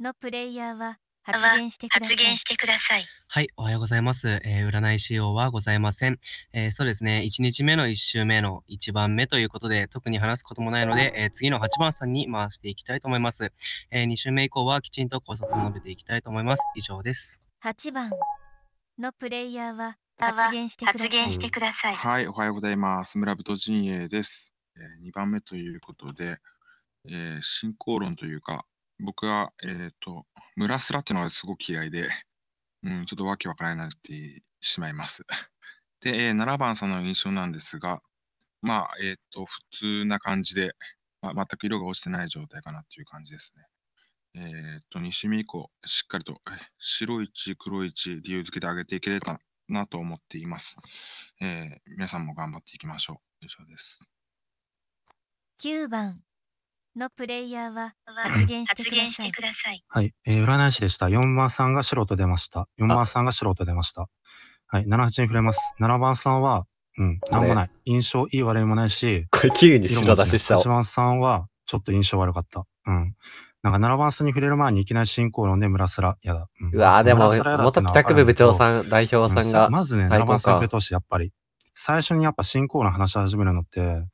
のプレイヤーは発言してください。はい、おはようございます。えー、占い仕様はございません。えー、そうですね、1日目の1週目の1番目ということで、特に話すこともないので、えー、次の8番さんに回していきたいと思います。え2週目以降はきちんと考察を述べていきたいと思います。以上です。8番のプレイヤーは発言してください。はい、おはようございます。村人陣営です。え2番目ということで、え進行論というか、僕は、えっ、ー、と、ラすらっていうのがすごく嫌いで、うん、ちょっとわけわからないなってしまいます。で、えー、7番さんの印象なんですが、まあ、えっ、ー、と、普通な感じで、まあ、全く色が落ちてない状態かなっていう感じですね。えっ、ー、と、西見以降、しっかりと白1、黒1、理由付けで上げていけれたなと思っています。えー、皆さんも頑張っていきましょう。以上です。9番のプレイヤーは発言してください。はい、えー、占い師でした。4番さんが白と出ました。4番さんが白と出ました。はい、78に触れます。7番さんは、うん、なんもない。印象いい悪いもないし、これ急に白出しした。8番さんは、ちょっと印象悪かった。うん。なんか7番さんに触れる前にいきなり進行論で村すらやだ。うん、うわでも、元北区部部長さん、代表さんが、うん、まずね、7番さん触れてほしい、やっぱり。最初にやっぱ進行の話し始めるのって、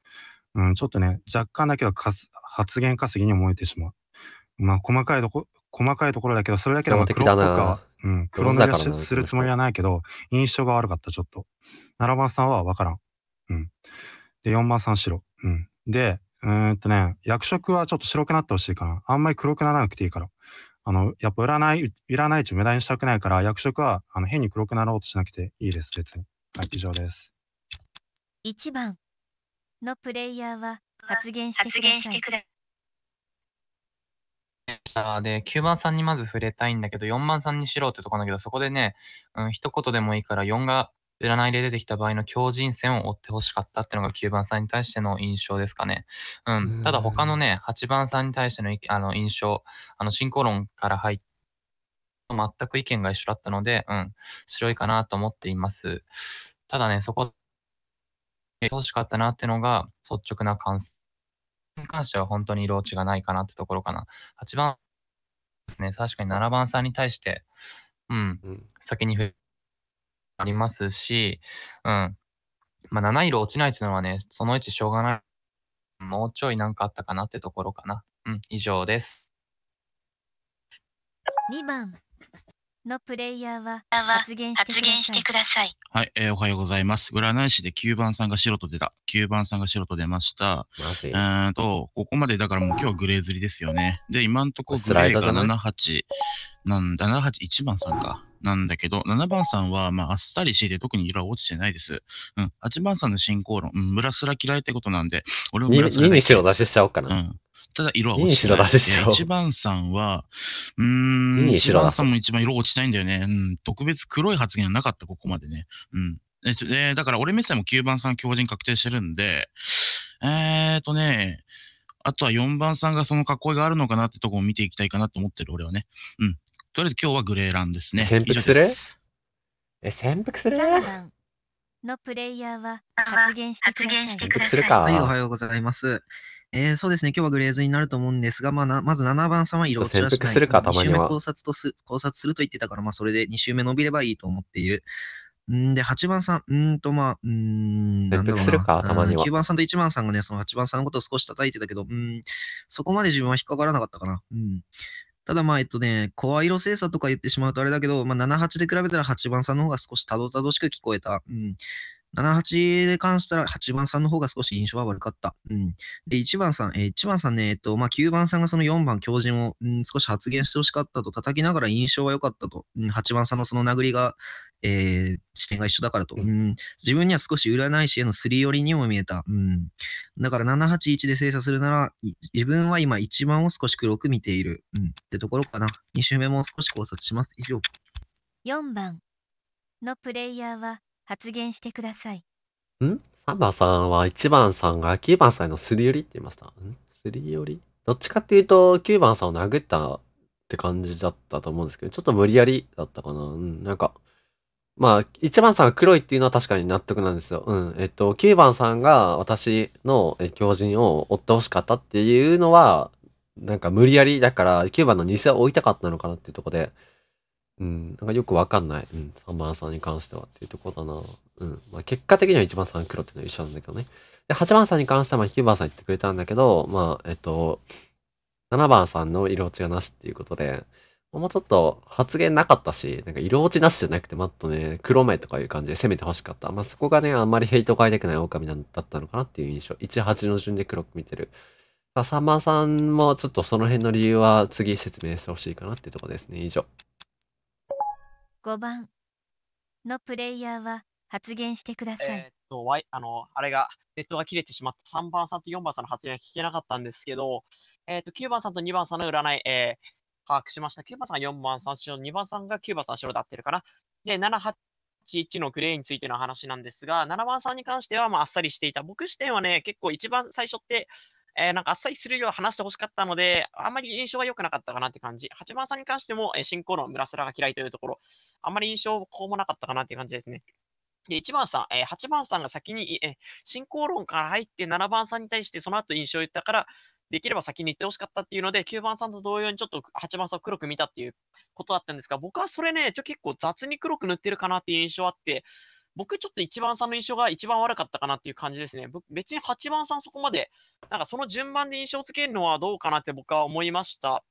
うん、ちょっとね、若干だけど発言稼ぎに思えてしまう。まあ、細かいとこ、細かいところだけど、それだけでも黒とか、うん、黒塗りするつもりはないけど、印象が悪かった、ちょっと。7番さんは分からん。うん。で、4番さん白。うん。で、うんとね、役職はちょっと白くなってほしいかな。あんまり黒くならなくていいから。あの、やっぱ占い、占い値無駄にしたくないから、役職はあの変に黒くなろうとしなくていいです、別に。はい、以上です。1番。のプレイヤーは発言してください。で、9番さんにまず触れたいんだけど、4番さんにしろってとこなんだけど、そこでね、うん、一言でもいいから、4が占いで出てきた場合の強靭線を追ってほしかったっていうのが9番さんに対しての印象ですかね。うん。ただ他のね、8番さんに対してのあの印象、あの、進行論から入って、全く意見が一緒だったので、うん、白いかなと思っています。ただね、そこ楽しかったなっていうのが率直な感想に関しては本当に色落ちがないかなってところかな。8番ですね、確かに7番さんに対して、うん、うん、先にありますし、うん、まあ、7色落ちないっていうのはね、その位置しょうがない。もうちょいなんかあったかなってところかな。うん、以上です。2番。のプレイヤーは発言してください。はい、えー、おはようございます。占い師で9番さんが白と出た。9番さんが白と出ました。と、ここまでだからもう今日グレーズリですよね。で、今んとこグレーが78、なんだ、78、1番さんか。なんだけど、7番さんは、まあ、あっさりしていて、特に色は落ちてないです。うん。8番さんの進行論、うん、ムラスラ嫌いってことなんで、俺もムラスラ。2に出ししちゃおうかな。うん。ただ色は落ちない。い白しし一番さんは、うーん、い白さんも一番色落ちないんだよね。うん、特別黒い発言はなかった、ここまでね。うん。えー、だから俺目線も9番さん強靭確定してるんで、えーとね、あとは4番さんがその囲いがあるのかなってとこを見ていきたいかなと思ってる、俺はね。うん。とりあえず今日はグレーランですね。潜伏するえ、潜伏するのプレイヤーは発言してください。潜伏するか。はい、おはようございます。えー、そうですね、今日はグレーズになると思うんですが、まあ、なまず7番さんは色をちはするか、たまには。考察とす考察すると言ってたから、まあ、それで2周目伸びればいいと思っている。んで、8番さん、うんと、まあ、うん、んするか、たまには。9番さんと1番さんがね、その8番さんのことを少し叩いてたけど、うん、そこまで自分は引っかからなかったかな。うん。ただまあ、えっとね、声色精査とか言ってしまうとあれだけど、まあ、7、8で比べたら8番さんの方が少したどたどしく聞こえた。うん。78で関したら8番さんの方が少し印象は悪かった。うん。で、1番さん、えー、1番さんね、えっと、まあ、9番さんがその4番強靭を、うん、少し発言してほしかったと、叩きながら印象は良かったと、うん、8番さんのその殴りが、えー、視点が一緒だからと、うん。自分には少し占い師へのすり寄りにも見えた。うん。だから781で精査するなら、自分は今1番を少し黒く見ている。うん。ってところかな。2周目も少し考察します。以上。4番のプレイヤーは、発言してください。んサンバさんは1番さんが9番さんのすり寄りって言いました。んすり寄りどっちかっていうと、9番さんを殴ったって感じだったと思うんですけど、ちょっと無理やりだったかな。うん、なんか、まあ、1番さんが黒いっていうのは確かに納得なんですよ。うん。えっと、9番さんが私の狂人を追ってほしかったっていうのは、なんか無理やりだから、9番の偽を追いたかったのかなっていうとこで、うん、なんかよくわかんない。うん、3番さんに関してはっていうとこだな。うん。まあ、結果的には1番さん黒っていうのは一緒なんだけどね。で、8番さんに関しては、まあ、9番さん言ってくれたんだけど、まあ、えっと、7番さんの色落ちがなしっていうことで、もうちょっと発言なかったし、なんか色落ちなしじゃなくて、もっとね、黒目とかいう感じで攻めてほしかった。まあ、そこがね、あんまりヘイトを変えたくない狼だったのかなっていう印象。18の順で黒く見てる。さあ、3番さんもちょっとその辺の理由は次説明してほしいかなっていうところですね。以上。5番のプレイヤーは発言してください。えっと、あの、あれが、ネットが切れてしまった。3番さんと4番さんの発言は聞けなかったんですけど、えー、っと、9番さんと2番さんの占い、えー、把握しました。9番さんが4番さん白、2番さんが9番さん白だってるかな。で、7、8、1のグレーについての話なんですが、7番さんに関しては、まあ、あっさりしていた。僕視点はね、結構一番最初って、えー、なんかあっさりするよう話してほしかったので、あんまり印象は良くなかったかなって感じ。八番さんに関しても、えー、進行論、村瀬が嫌いというところ、あんまり印象こうもなかったかなって感じですね。で、1番さん、えー、8番さんが先に、えー、進行論から入って、7番さんに対してその後印象を言ったから、できれば先に言ってほしかったっていうので、9番さんと同様にちょっと8番さんを黒く見たっていうことだったんですが、僕はそれね、ちょ結構雑に黒く塗ってるかなっていう印象あって、僕ちょっと1番さんの印象が一番悪かったかなっていう感じですね。別に8番さんそこまで、なんかその順番で印象付けるのはどうかなって僕は思いました。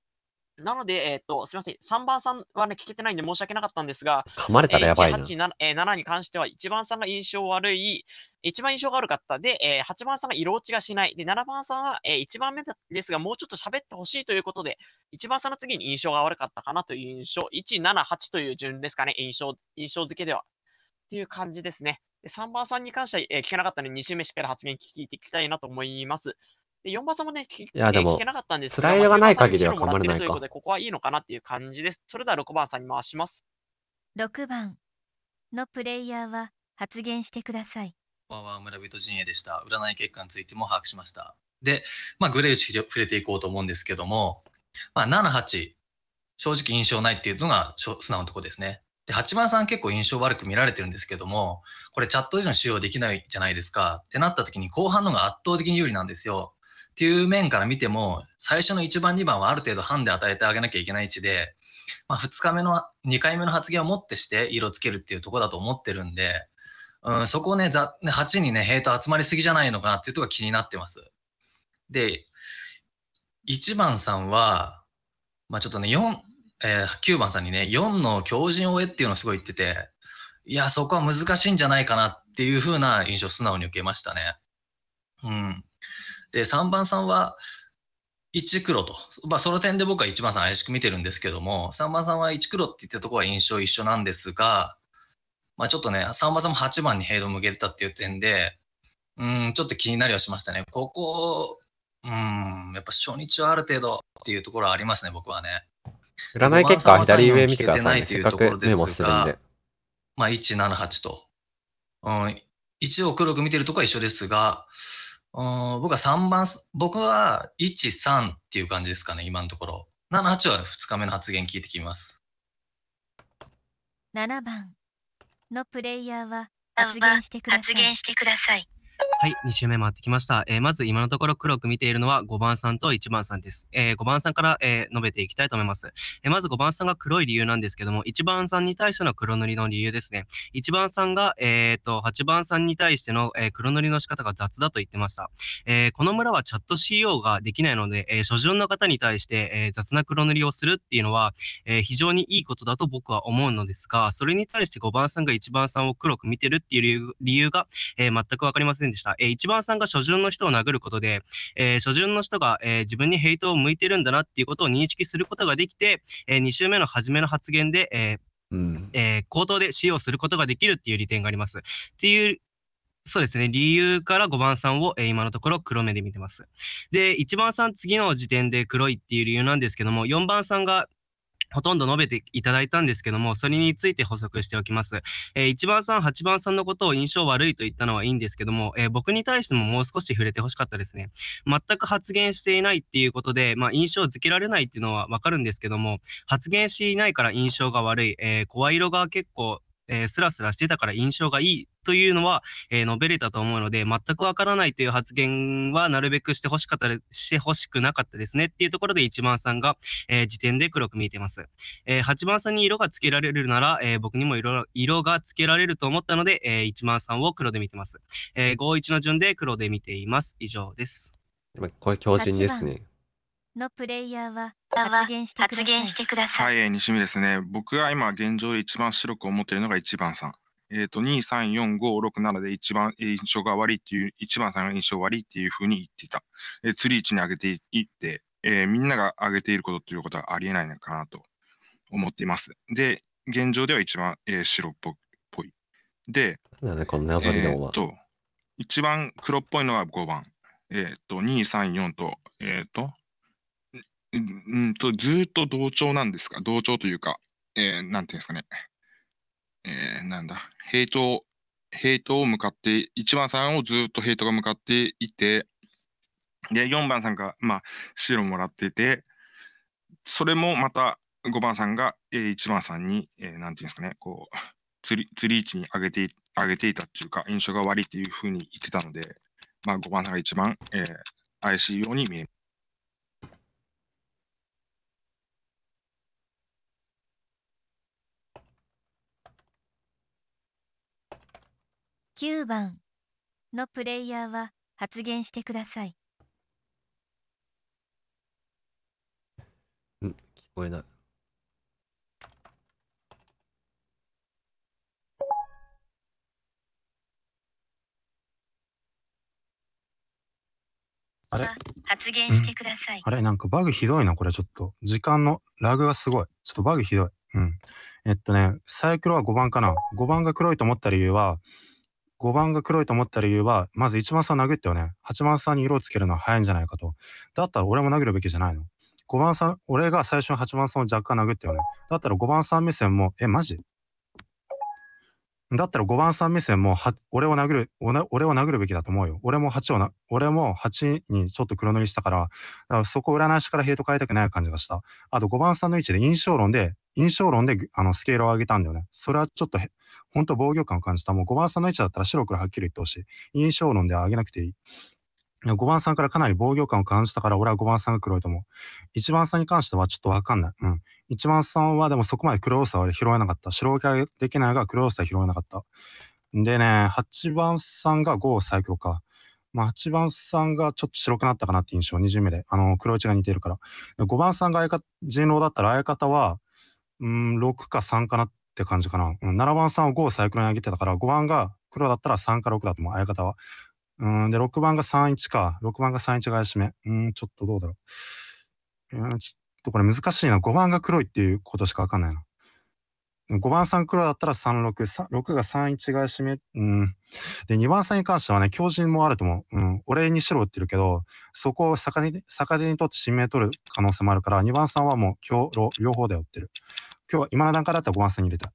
なので、えっ、ー、と、すみません、3番さんはね、聞けてないんで申し訳なかったんですが、噛まれたらやばいな。えー、7, えー、7に関しては、1番さんが印象悪い、一番印象が悪かった。で、えー、8番さんが色落ちがしない。で、7番さんは、えー、1番目ですが、もうちょっと喋ってほしいということで、1番さんの次に印象が悪かったかなという印象、1、7、8という順ですかね、印象、印象付けでは。っていう感じですね。で3番さんに関しては、えー、聞けなかったので、2週目しっかり発言聞いていきたいなと思います。で4番さんもね、聞いやでも、聞けなかったんですスライドがない限りは構われないか。ということで、ここはいいのかなっていう感じです。それでは6番さんに回します。6番のプレイヤーは発言してください。わは村人陣営でした。占い結果についても把握しました。で、まあ、グレーチ触れていこうと思うんですけども、まあ、7、8、正直印象ないっていうのが素直なところですね。で、8番さん結構印象悪く見られてるんですけども、これチャット時の使用できないじゃないですかってなった時に後半のが圧倒的に有利なんですよ。っていう面から見ても、最初の1番、2番はある程度ハン与えてあげなきゃいけない位置で、まあ、2日目の、2回目の発言をもってして色つけるっていうとこだと思ってるんで、うん、そこをね、ざ8にね、ヘイト集まりすぎじゃないのかなっていうとこが気になってます。で、1番さんは、まあ、ちょっとね、4、えー、9番さんにね、4の強靭を得っていうのをすごい言ってて、いや、そこは難しいんじゃないかなっていう風な印象素直に受けましたね。うん。で、3番さんは、1黒と。まあ、その点で僕は1番さん怪しく見てるんですけども、3番さんは1黒って言ったところは印象一緒なんですが、まあ、ちょっとね、3番さんも8番にヘイドを向けてたっていう点で、うん、ちょっと気になりはしましたね。ここ、うん、やっぱ初日はある程度っていうところはありますね、僕はね。占い結果は左上見てください、ね。せっかくメモするんで。まあ、178と。うん、1を黒く見てるとこは一緒ですが、うん、僕は3番、僕は1、3っていう感じですかね、今のところ。7、8は2日目の発言聞いてきます。7番のプレイヤーは発言してください。はい、2周目回ってきました。えー、まず今のところ黒く見ているのは5番さんと1番さんです。えー、5番さんから、えー、述べていきたいと思います、えまず5番さんが黒い理由なんですけども、1番さんに対しての黒塗りの理由ですね。1番さんが、えーと、8番さんに対しての、え黒塗りの仕方が雑だと言ってました。えこの村はチャット CO e ができないので、え初旬の方に対して、え雑な黒塗りをするっていうのは、え非常にいいことだと僕は思うのですが、それに対して5番さんが1番さんを黒く見てるっていう理由が、え全く分かりませんんでした。えー、一番さんが初旬の人を殴ることで、えー、初旬の人が、えー、自分にヘイトを向いてるんだなっていうことを認識することができて、えー、2週目の初めの発言で、えーうんえー、口頭で使用することができるっていう利点があります。っていうそうですね、理由から5番さんを、えー、今のところ黒目で見てます。で、1番さん、次の時点で黒いっていう理由なんですけども、4番さんがほとんど述べていただいたんですけども、それについて補足しておきます。えー、1番さん、8番さんのことを印象悪いと言ったのはいいんですけども、えー、僕に対してももう少し触れてほしかったですね。全く発言していないっていうことで、まあ、印象づけられないっていうのはわかるんですけども、発言していないから印象が悪い、えー、声色が結構えー、スラスラしてたから印象がいいというのは、えー、述べれたと思うので、全くわからないという発言はなるべくしてほしかった、してしくなかったですねっていうところで1番さんが、えー、時点で黒く見えてます。えー、8番さんに色がつけられるなら、えー、僕にも色色がつけられると思ったので、えー、1番さんを黒で見てます。えー、51の順で黒で見ています。以上です。これ強人ですね。のプレイヤーは発言してください。さい。はい、西見ですね。僕は今現状で一番白く思っているのが1番さん。えっ、ー、と、2、3、4、5、6、7で一番印象が悪いっていう、1番さんが印象悪いっていうふうに言っていた。えー、釣り位置に上げていって、えー、みんなが上げていることということはありえないのかなと思っています。で、現状では一番、えー、白っぽい。で、なんでこの謎理論は、えー、と、一番黒っぽいのは5番。えっ、ー、と、2、3、4と、えっ、ー、と、うんと、ずっと同調なんですか同調というか、えー、なんていうんですかね。えー、なんだ、ヘイト、ヘイトを向かって、1番さんをずっとヘイトが向かっていて、で、4番さんが、まあ、白もらってて、それもまた5番さんが、えー、1番さんに、えー、なんていうんですかね、こう、釣り釣り位置に上げて上げていたっていうか、印象が悪いっていうふうに言ってたので、まあ、5番さんが一番、えー、怪しいように見えます。9番のプレイヤーは発言してください。ん、聞こえない。あれ発言してください、あれなんかバグひどいな、これちょっと。時間のラグがすごい。ちょっとバグひどい。うん。えっとね、サイクルは5番かな。5番が黒いと思った理由は、5番が黒いと思った理由は、まず1番さん殴ってよね。8番さんに色をつけるのは早いんじゃないかと。だったら俺も殴るべきじゃないの。5番さん、俺が最初に8番さんを若干殴ってよね。だったら5番さん目線も、え、マジだったら5番さん目線も俺を殴る、俺を殴るべきだと思うよ。俺も8をな、俺も8にちょっと黒塗りしたから、からそこ占い師からヘイト変えたくない感じがした。あと5番さんの位置で印象論で、印象論であのスケールを上げたんだよね。それはちょっと、本当防御感を感じた。もう5番さんの位置だったら白黒はっきり言ってほしい。印象論では上げなくていい。5番さんからかなり防御感を感じたから、俺は5番さんが黒いと思う。1番さんに関してはちょっとわかんない。うん。1番さんはでもそこまで黒さは拾えなかった。白受けできないが黒さは拾えなかった。でね、8番さんが5最強か。まあ、8番さんがちょっと白くなったかなって印象、2巡目で。あの、黒内が似てるから。5番さんが相方、人狼だったら相方は、うん、6か3かなって感じかな。うん、7番さんを5最強に上げてたから、5番が黒だったら3か6だと思う、相方は。うん、で、6番が31か。6番が31が怪しめ。うん、ちょっとどうだろう。うん、ちょっとこれ難しいな。5番が黒いっていうことしかわかんないな。5番3黒だったら36、6が31が怪しめ。うん。で、2番3に関してはね、強靭もあると思う。うん。お礼にしろって言うけど、そこを逆手に逆にとって指名取る可能性もあるから、2番3はもう強、両方で追ってる。今日は今の段階だったら5番3に入れた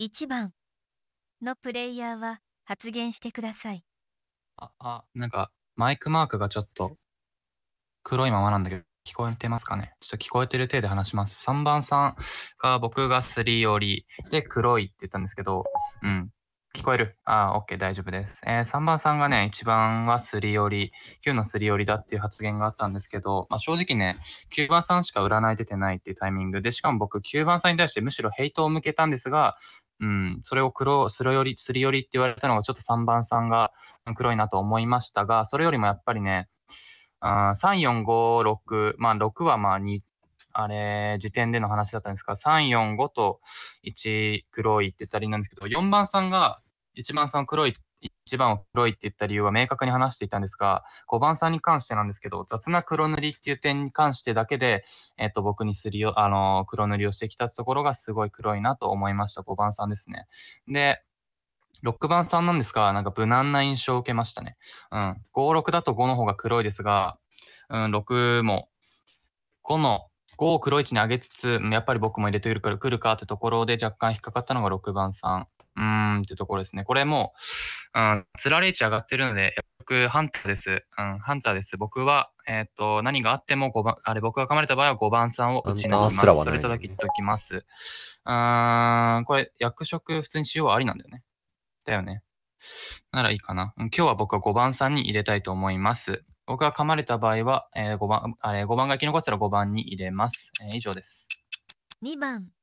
1番のプレイヤーは発言してください。あ、あ、なんか、マイクマークがちょっと黒いままなんだけど、聞こえてますかねちょっと聞こえてる体で話します。3番さんが僕がすり寄りで黒いって言ったんですけど、うん。聞こえる。ああ、OK、大丈夫です。えー、3番さんがね、1番はすり寄り、9のすり寄りだっていう発言があったんですけど、まあ、正直ね、9番さんしか占い出てないっていうタイミングで、しかも僕、9番さんに対してむしろヘイトを向けたんですが、うん、それを黒、すり寄り、すりりって言われたのが、ちょっと3番さんが黒いなと思いましたが、それよりもやっぱりね、あ3、4、5、6、まあ、6はまあ2、あれ、時点での話だったんですが、3、4、5と1黒いって言ったりなんですけど、4番さんが1番さん黒いって1番を黒いって言った理由は明確に話していたんですが、5番さんに関してなんですけど、雑な黒塗りっていう点に関してだけで、えっ、と、僕にすりよあの、黒塗りをしてきたところがすごい黒いなと思いました、5番さんですね。で、6番さんなんですが、なんか無難な印象を受けましたね。うん。5、6だと5の方が黒いですが、うん、6も、5の、5を黒い位置に上げつつ、やっぱり僕も入れてくるから来るかってところで若干引っかかったのが6番さん。うーんってところですね。これも、うん、つられち上がってるので、僕、ハンターです。うん、ハンターです。僕は、えっ、ー、と、何があっても番、あれ、僕が噛まれた場合は5番さんを打ち直ます。それとだけ言っておきます。うーん、これ、役職、普通に使用はありなんだよね。だよね。ならいいかな。今日は僕は5番さんに入れたいと思います。僕が噛まれた場合は、えー、5番、あれ、5番が生き残ったら5番に入れます。えー、以上です。2番。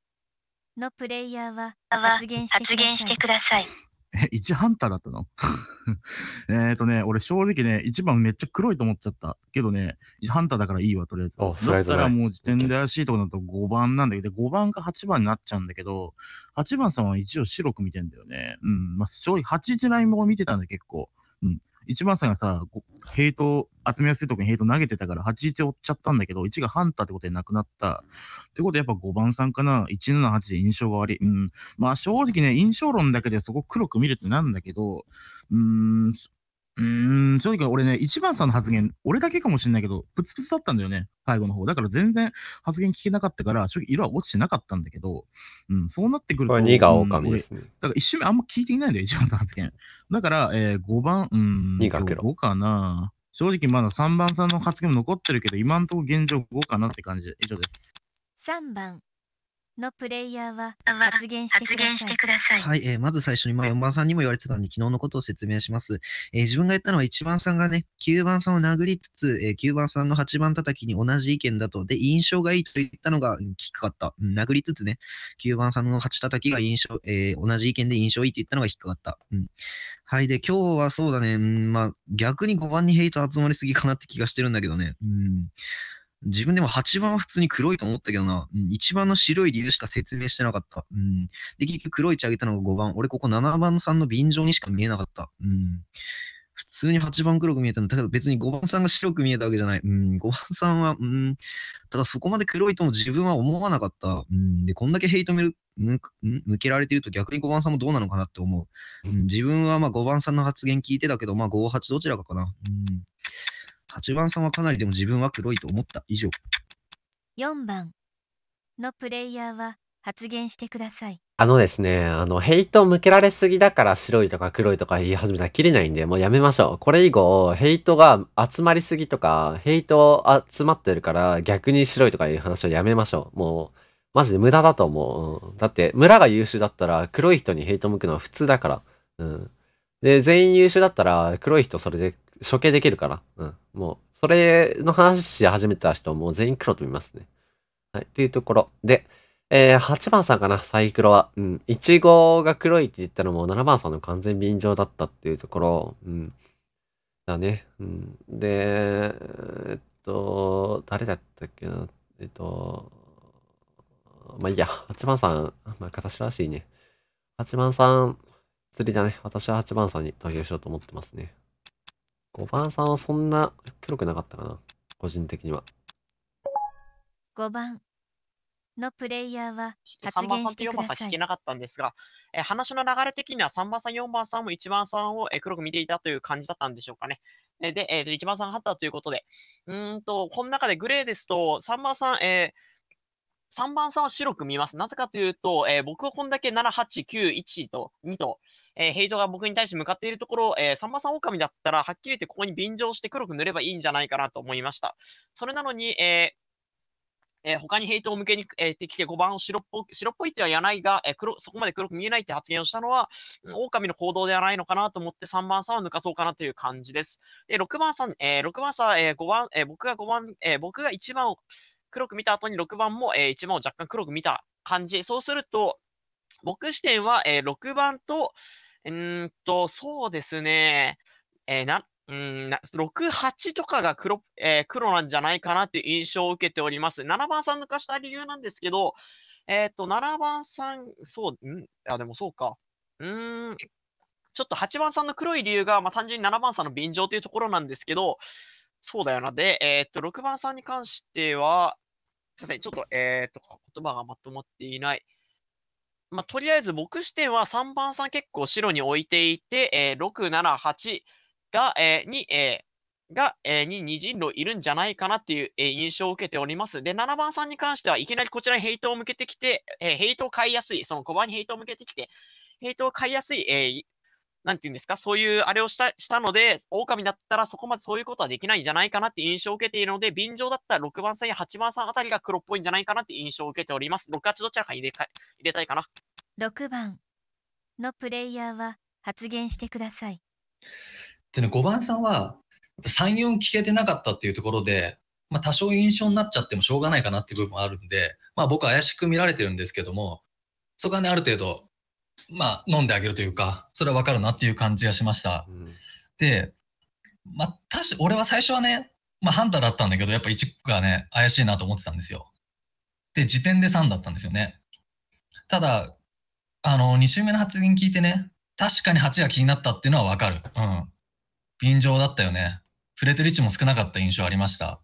のプレイヤーは発言してください。え、1ハンターだったの えっとね、俺正直ね、1番めっちゃ黒いと思っちゃった。けどね、ハンターだからいいわ、とりあえず。おスライドだったらもう時点で怪しいとこだと5番なんだけど、5番か8番になっちゃうんだけど、8番さんは一応白く見てんだよね。うん、まあ、8時ラインも見てたんだ、結構。うん。1番さんがさ、ヘイト、集めやすいとこにヘイト投げてたから、8-1追っちゃったんだけど、1がハンターってことでなくなった。ってことで、やっぱ5番さんかな、178で印象が悪い。うん。まあ正直ね、印象論だけでそこ黒く見るってなんだけど、うーん、うーん、正直俺ね、一番さんの発言、俺だけかもしれないけど、プツプツだったんだよね、最後の方。だから全然発言聞けなかったから、正直色は落ちてなかったんだけど、うん、そうなってくると。これ2が狼ですね。うん、だから一瞬あんま聞いていないんだよ、一番さんの発言。だから、えー、5番、うん、2が5かな。正直まだ3番さんの発言も残ってるけど、今んとこ現状5かなって感じ。で、以上です。3番。のプレイヤーは発言してください。はい、えー、まず最初に、まあ、4番さんにも言われてたので、昨日のことを説明します。えー、自分が言ったのは1番さんがね、9番さんを殴りつつ、えー、9番さんの8番叩きに同じ意見だと、で、印象がいいと言ったのが低かった。うん、殴りつつね、9番さんの8叩きが印象、えー、同じ意見で印象いいと言ったのが低かった。うん。はい、で、今日はそうだね、うん、まあ、逆に5番にヘイト集まりすぎかなって気がしてるんだけどね。うん。自分でも8番は普通に黒いと思ったけどな、うん、1番の白い理由しか説明してなかった。うん、で、結局黒い血あげたのが5番。俺ここ7番さんの便乗にしか見えなかった。うん、普通に8番黒く見えたんだけど、別に5番さんが白く見えたわけじゃない。うん、5番さんは、うん、ただそこまで黒いとも自分は思わなかった。うん、で、こんだけヘイト向けられてると逆に5番さんもどうなのかなって思う。うん、自分はまあ5番さんの発言聞いてたけど、まあ58どちらかかな。うん8番さんはかなりでも自分は黒いと思った。以上。4番のプレイヤーは発言してください。あのですね、あの、ヘイト向けられすぎだから白いとか黒いとか言い始めたら切れないんで、もうやめましょう。これ以後、ヘイトが集まりすぎとか、ヘイト集まってるから逆に白いとかいう話をやめましょう。もう、マジで無駄だと思う。だって、村が優秀だったら黒い人にヘイト向くのは普通だから。うん。で、全員優秀だったら黒い人それで処刑できるから。うん。もう、それの話し始めた人はもう全員黒と見ますね。はい。っていうところ。で、えー、8番さんかな、サイクロは。うん。イチゴが黒いって言ったのも7番さんの完全便乗だったっていうところ。うん。だね。うん。で、えっと、誰だったっけな。えっと、まあいいや、8番さん、まあ形らしいね。8番さん、釣りだね。私は8番さんに投票しようと思ってますね。5番さんはそんな黒くなかったかな。個人的には。5番のプレイヤーは発言してください3番さんと4番さん聞けなかったんですが、えー、話の流れ的には3番さん、4番さんも1番さんを、え黒く見ていたという感じだったんでしょうかね。で、えー、1番さんハったということで、うんと、この中でグレーですと、3番さん、えー、3番さんは白く見ます。なぜかというと、えー、僕はこんだけ7、8、9、1と、2と、えー、ヘイトが僕に対して向かっているところ、えー、3番さん狼だったら、はっきり言ってここに便乗して黒く塗ればいいんじゃないかなと思いました。それなのに、ええー、他にヘイトを向けに、えー、きて5番を白っぽ白っぽいっては言わないが、えー、黒、そこまで黒く見えないって発言をしたのは、狼の行動ではないのかなと思って3番さんは抜かそうかなという感じです。で、6番さん、えー、6番さん、えー、5番、えー、僕が5番、えー、僕が1番を、黒く見た後に6番も、えー、1番を若干黒く見た感じ。そうすると、僕視点は、えー、6番と、うんと、そうですね、えー、な、うん6、8とかが黒,、えー、黒なんじゃないかなという印象を受けております。7番さん抜かした理由なんですけど、えっ、ー、と、7番さん、そう、んあ、でもそうか。うーん、ちょっと8番さんの黒い理由が、まあ、単純に7番さんの便乗というところなんですけど、そうだよな。で、えー、っと、6番さんに関しては、すいません、ちょっと、えー、っと、言葉がまとまっていない。まあ、とりあえず、僕視点は3番さん結構白に置いていて、えー、6、7、8が、えー、に、えー、が、えー、に二人狼いるんじゃないかなっていう、えー、印象を受けております。で、7番さんに関してはいきなりこちらにヘイトを向けてきて、えー、ヘイトを買いやすい、その5番にヘイトを向けてきて、ヘイトを買いやすい、えー、なんていうんですか、そういうあれをしたしたので、狼だったらそこまでそういうことはできないんじゃないかなって印象を受けているので、便乗だったら6番さんや8番さんあたりが黒っぽいんじゃないかなって印象を受けております。6、8どちらか入れか入れたいかな。6番のプレイヤーは発言してください。って5番さんは3、4聞けてなかったっていうところで、まあ、多少印象になっちゃってもしょうがないかなっていう部分もあるんで、まあ、僕は怪しく見られてるんですけども、そこはね、ある程度まあ、飲んであげるというか、それは分かるなっていう感じがしました。うん、で、まあ、確か俺は最初はね、まあ、ハンターだったんだけど、やっぱ1がね、怪しいなと思ってたんですよ。で、時点で3だったんですよね。ただ、あの、2週目の発言聞いてね、確かに8が気になったっていうのは分かる。うん。便乗だったよね。触れてる位置も少なかった印象ありました。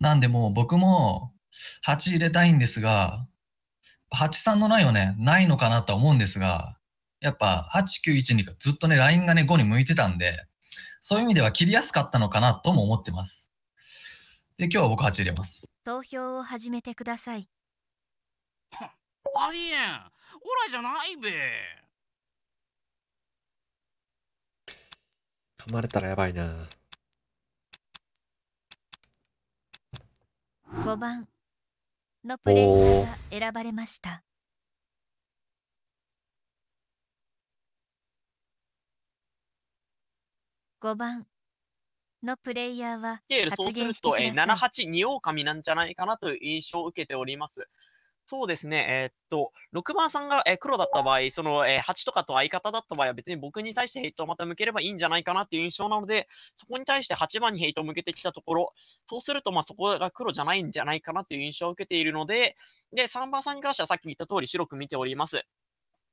なんでもう僕も8入れたいんですが、8、3のラインはね、ないのかなとは思うんですが、やっぱ8、9、1、2がずっとね、ラインがね、5に向いてたんで、そういう意味では切りやすかったのかなとも思ってます。で、今日は僕8入れます。投票を始めてください。ありえんオラじゃないべ噛まれたらやばいな5番のプレイヤーが選ばれました。5番のプレイヤーは発言してください。そうすると、えー、7 8二狼なんじゃないかなという印象を受けております。そうですね、えー、っと、6番さんが、え黒だった場合、その、え8とかと相方だった場合は別に僕に対してヘイトをまた向ければいいんじゃないかなっていう印象なので、そこに対して8番にヘイトを向けてきたところ、そうすると、まそこが黒じゃないんじゃないかなっていう印象を受けているので、で、3番さんに関してはさっき言った通り白く見ております。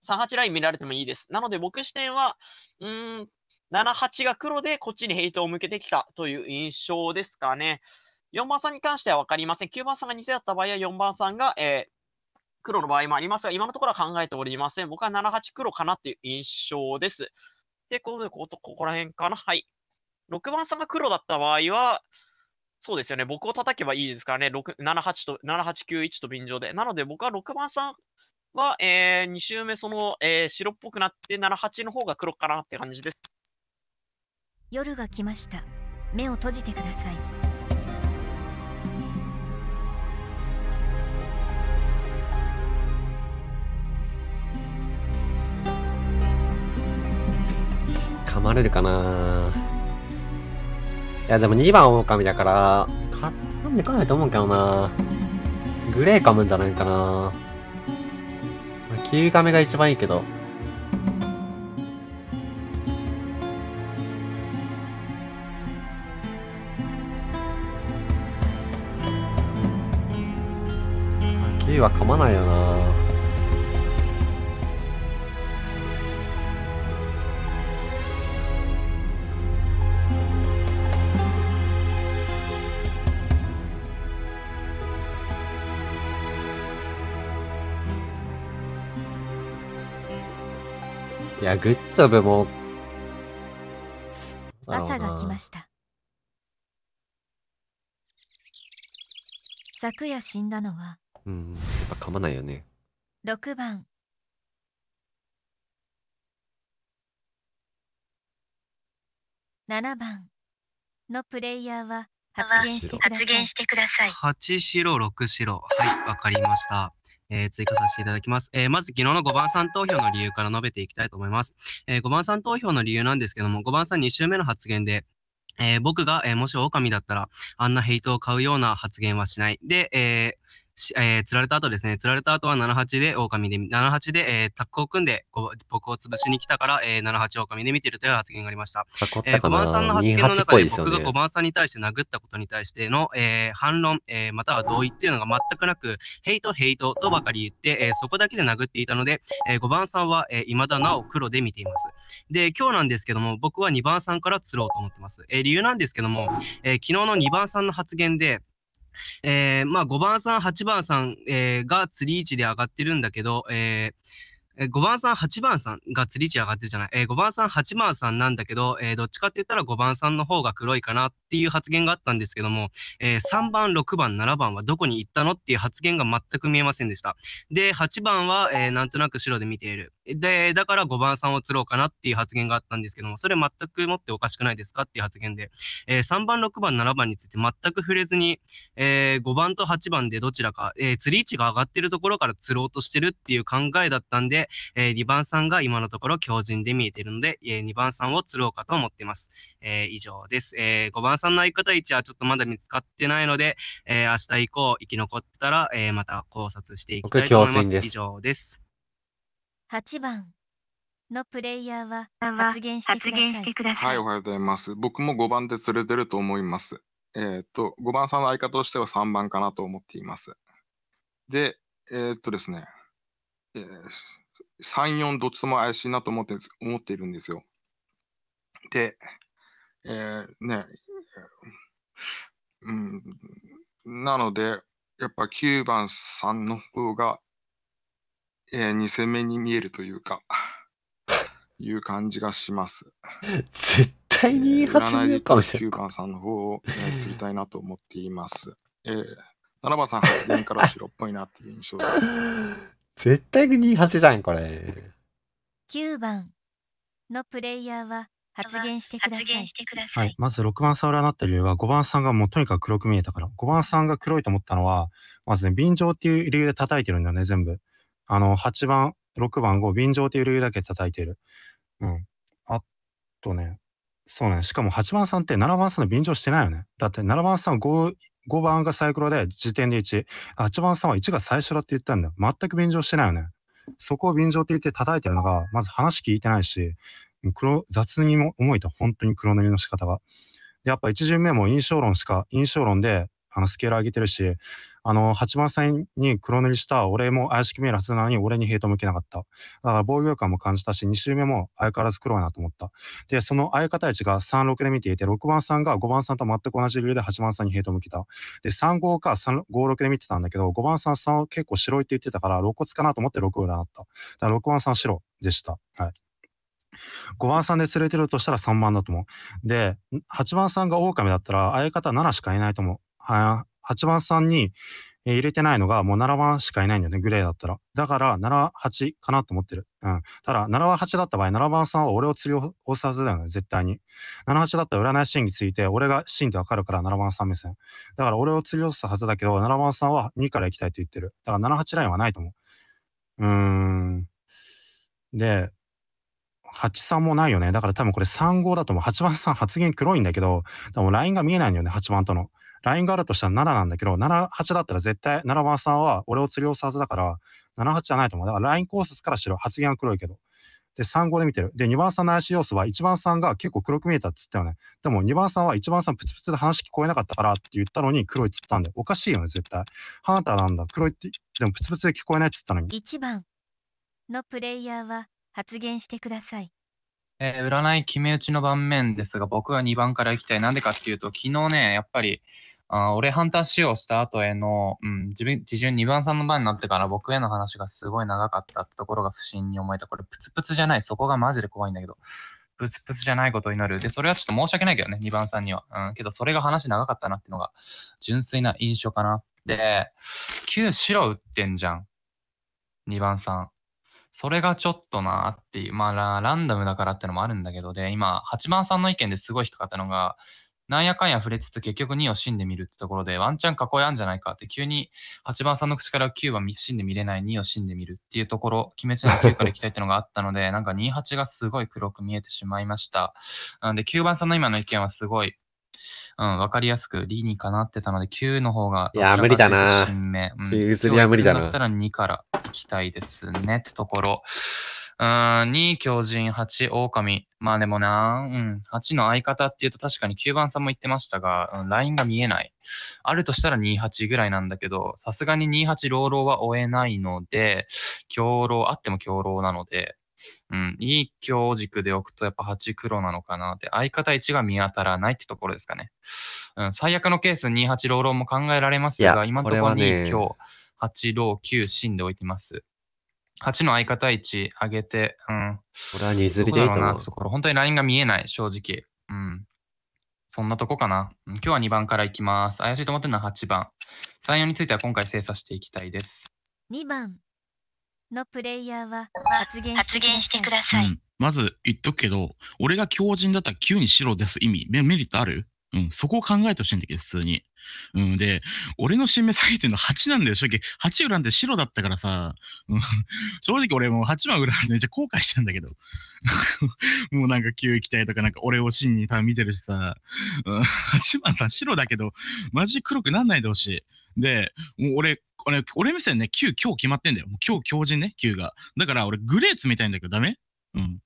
38ライン見られてもいいです。なので僕視点は、うーん、78が黒でこっちにヘイトを向けてきたという印象ですかね。4番さんに関しては分かりません。9番さんが偽だった場合は4番さんが、えー黒の場合もありますが、今のところは考えておりません。僕は7、8黒かなっていう印象です。で、こうここここら辺かな。はい。6番さんが黒だった場合は、そうですよね。僕を叩けばいいですからね。6 7、8と、7、8、9、1と便乗で。なので僕は6番さんは、えー、2周目、その、えー、白っぽくなって、7、8の方が黒かなって感じです。夜が来ました。目を閉じてください。噛まれるかないや、でも2番狼だから、噛んでこないと思うけどなグレー噛むんじゃないかな9カメが一番いいけど。9は噛まないよないや、グッザブも。朝が来ました。昨夜死んだのは。うん、やっぱ噛まないよね。6番。7番のプレイヤーは発言してください。発言してください。8白6白。はい、わかりました。えー、追加させていただきます。えー、まず昨日の5番さん投票の理由から述べていきたいと思います。えー、5番さん投票の理由なんですけども、5番さん2週目の発言で、え僕が、えもし狼だったら、あんなヘイトを買うような発言はしない。で、えーえー、釣られた後ですね、釣られた後は78で狼で、78で、えー、タッグを組んで、僕を潰しに来たから、えー、78狼で見てるという発言がありました。えー、さんの発言の中で、僕が5番さんに対して殴ったことに対しての、えー、反論、えー、または同意っていうのが全くなく、ヘイト、ヘイトとばかり言って、えー、そこだけで殴っていたので、えー、5番さんは、えー、だなお黒で見ています。で、今日なんですけども、僕は2番さんから釣ろうと思ってます。えー、理由なんですけども、えー、昨日の2番さんの発言で、えー、まあ、5番さん、8番さん、えー、が釣り位置で上がってるんだけど、えー、5番さん、8番さんが釣り位置上がってるじゃない、えー、5番さん、8番さんなんだけど、えどっちかって言ったら5番さんの方が黒いかなっていう発言があったんですけども、え3番、6番、7番はどこに行ったのっていう発言が全く見えませんでした。で、8番は、えなんとなく白で見ている。で、だから5番さんを釣ろうかなっていう発言があったんですけども、それ全くもっておかしくないですかっていう発言で、えー、3番、6番、7番について全く触れずに、えー、5番と8番でどちらか、えー、釣り位置が上がってるところから釣ろうとしてるっていう考えだったんで、え2番さんが今のところ強靭で見えてるので、え2番さんを釣ろうかと思っています。え以上です。え5番さんの相方位置はちょっとまだ見つかってないので、え明日以降生き残ったら、えまた考察していきたいと思います。以上です。8番のプレイヤーは発言してください。はい、おはようございます。僕も5番で釣れてると思います。えー、っと、5番さんの相方としては3番かなと思っています。で、えー、っとですね、えー、3、4どっちとも怪しいなと思って思っているんですよ。で、えー、ね、うん、なので、やっぱ9番さんの方がえー、2戦目に見えるというか、いう感じがします。絶対に8めかもしれない。さんの方を、えりたいなと思っています。えー、七番さん、発言から白っぽいなっていう印象です。絶対に28じゃん、これ。9番のプレイヤーは発言してください。はい、まず6番さんを占った理由は、5番さんがもうとにかく黒く見えたから、5番さんが黒いと思ったのは、まずね、便乗っていう理由で叩いてるんだよね、全部。あの、8番、6番5、便乗という理由だけ叩いてる。うん。あとね、そうね、しかも8番さんって7番さんの便乗してないよね。だって7番さん 5, 5番がサイクロで時点で1、8番さんは1が最初だって言ったんだよ。全く便乗してないよね。そこを便乗って言って叩いてるのが、まず話聞いてないし、黒雑にも思えた、本当に黒塗りの仕方が。やっぱ1巡目も印象論しか、印象論で、あのスケール上げてるし、あの、八番線に黒塗りした俺も怪しく見えるはずなのに俺にヘイト向けなかった。だから防御感も感じたし、2周目も相変わらず黒いなと思った。で、その相方たちが3、6で見ていて、6番さんが5番さんと全く同じ理由で8番さんにヘイト向けた。で、3、5か3、5、6で見てたんだけど、5番さん3を結構白いって言ってたから、露骨かなと思って6をだった。だから6番さん白でした。はい。5番さんで連れてるとしたら3番だと思う。で、8番さんが狼だったら相方7しかいないと思う。は8番さんに入れてないのがもう7番しかいないんだよね、グレーだったら。だから7、8かなと思ってる。うん。ただ、7は8だった場合、7番さんは俺を釣り押すはずだよね、絶対に。7、8だったら占いシーンについて、俺がシーンってわかるから7番さん目線。だから俺を釣り押すはずだけど、7番さんは2から行きたいって言ってる。だから7、8ラインはないと思う。うーん。で、83もないよね。だから多分これ3号だと思う。8番さん発言黒いんだけど、でもラインが見えないんだよね、8番との。ラインがあるとしたら7なんだけど、78だったら絶対、7番さんは俺を釣り落すはずだから、78じゃないと思う。だからライン考察からし発言は黒いけど。で、3、5で見てる。で、2番さんの怪しい要素は、1番さんが結構黒く見えたっつったよね。でも、2番さんは1番さんプツプツで話聞こえなかったからって言ったのに黒いっつったんで、おかしいよね、絶対。ハンターなんだ。黒いって、でもプツプツで聞こえないっつったのに。1番のプレイヤーは発言してください。えー、占い決め打ちの盤面ですが、僕は2番から行きたい。なんでかっていうと、昨日ね、やっぱり、あ俺ハンター使用した後への、うん、自分、自順2番さんの番になってから僕への話がすごい長かったってところが不審に思えた。これプツプツじゃない。そこがマジで怖いんだけど。プツプツじゃないことになる。で、それはちょっと申し訳ないけどね、2番さんには。うん、けど、それが話長かったなっていうのが、純粋な印象かな。で、9白打ってんじゃん。2番さん。それがちょっとなっていう、まあラ、ランダムだからってのもあるんだけど、で、今、8番さんの意見ですごい引っかかったのが、なんやかんや触れつつ結局2を死んでみるってところで、ワンチャン囲いあんじゃないかって、急に8番さんの口から9は死んで見れない2を死んでみるっていうところ、鬼滅の9から行きたいっていうのがあったので、なんか28がすごい黒く見えてしまいました。なんで9番さんの今の意見はすごい、うん、わかりやすく理にかなってたので、9の方が。いや、無理だな。9譲りは無理だな。だったら2から行きたいですねってところ。ん、2、狂人、8、狼。まあでもな、うん、8の相方っていうと確かに9番さんも言ってましたが、うん、ラインが見えない。あるとしたら28ぐらいなんだけど、さすがに28老老は追えないので、強老、あっても強老なので、うん、いい強軸で置くとやっぱ8黒なのかなって、相方1が見当たらないってところですかね。うん、最悪のケース28老老も考えられますが、今のところ2強、8老、9んで置いてます。8の相方置上げて、うん。これは譲りでいいと思う。そこ本当にラインが見えない、正直。うん。そんなとこかな。今日は2番からいきます。怪しいと思ってるのは8番。3、4については今回精査していきたいです。2番のプレイヤーは発言してください。うん、まず言っとくけど、俺が強靭だったら9に白出す意味、メリットあるうん、そこを考えてほしいんだけど、普通に。うん、で、俺の新芽下げてるの8なんだよ、正直。8裏って白だったからさ、うん、正直俺もう8番裏ってめっちゃ後悔したんだけど。もうなんか9行きたいとか、なんか俺を真に多分見てるしさ、うん、8番さ、白だけど、マジ黒くなんないでほしい。で、もう俺、俺、俺目線ね、9今日決まってんだよ。今日強靭ね、9が。だから俺グレーめたいんだけど、ダメうん。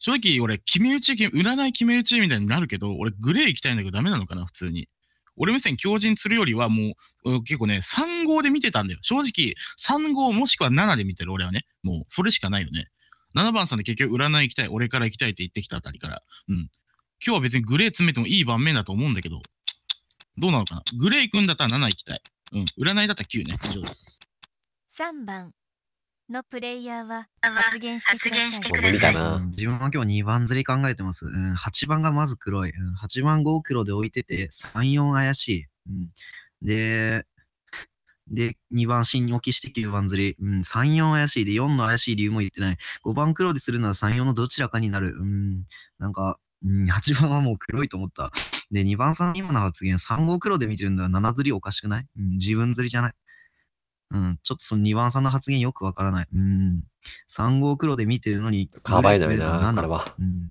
正直俺、決め打ち、占い決め打ちみたいになるけど、俺グレー行きたいんだけどダメなのかな、普通に。俺目線強靭するよりはもう、結構ね、3号で見てたんだよ。正直、3号もしくは7で見てる俺はね。もう、それしかないよね。7番さんで結局、占い行きたい、俺から行きたいって言ってきたあたりから。うん。今日は別にグレー詰めてもいい盤面だと思うんだけど、どうなのかなグレー行くんだったら7行きたい。うん。占いだったら9ね。以上です。3番。のプレイヤーは発言してください。だな。自分は今日2番釣り考えてます。うん、8番がまず黒い。8番5黒で置いてて、3、4怪しい。うん、で、で、2番新置きして9番釣り。うん、3、4怪しい。で、4の怪しい理由も言ってない。5番黒でするなら3、4のどちらかになる。うん、なんか、うん、8番はもう黒いと思った。で、2番3、今の発言、3号黒で見てるんだ。7釣りおかしくない、うん、自分釣りじゃない。うん、ちょっとその2番さんの発言よくわからない。うん。3号黒で見てるのに、かばいだめな、彼は。うん。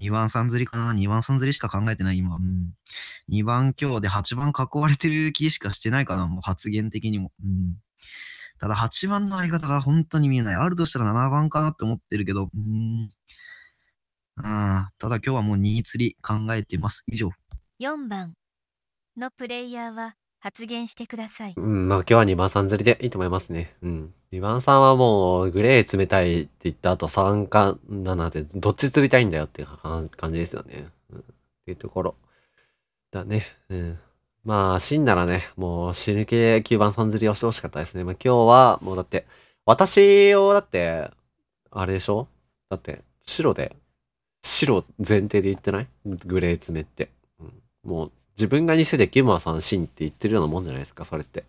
2番さん釣りかな ?2 番さん釣りしか考えてない、今。うん。2番今日で8番囲われてる気しかしてないかな、もう発言的にも。うん。ただ8番の相方が本当に見えない。あるとしたら7番かなって思ってるけど、うん。ああ、ただ今日はもう2釣り考えてます。以上。4番のプレイヤーは発言してください。うん、まあ今日は2番さん釣りでいいと思いますね。うん。2番さんはもうグレー冷たいって言った後3か7でどっち釣りたいんだよって感じですよね。うん、っていうところ。だね。うん。まあ死んだらね、もう死ぬ気で9番さん釣りをしてほしかったですね。まあ今日はもうだって、私をだって、あれでしょだって白で、白前提で言ってないグレー爪って。うん、もう自分が偽で9ん3んって言ってるようなもんじゃないですか、それって。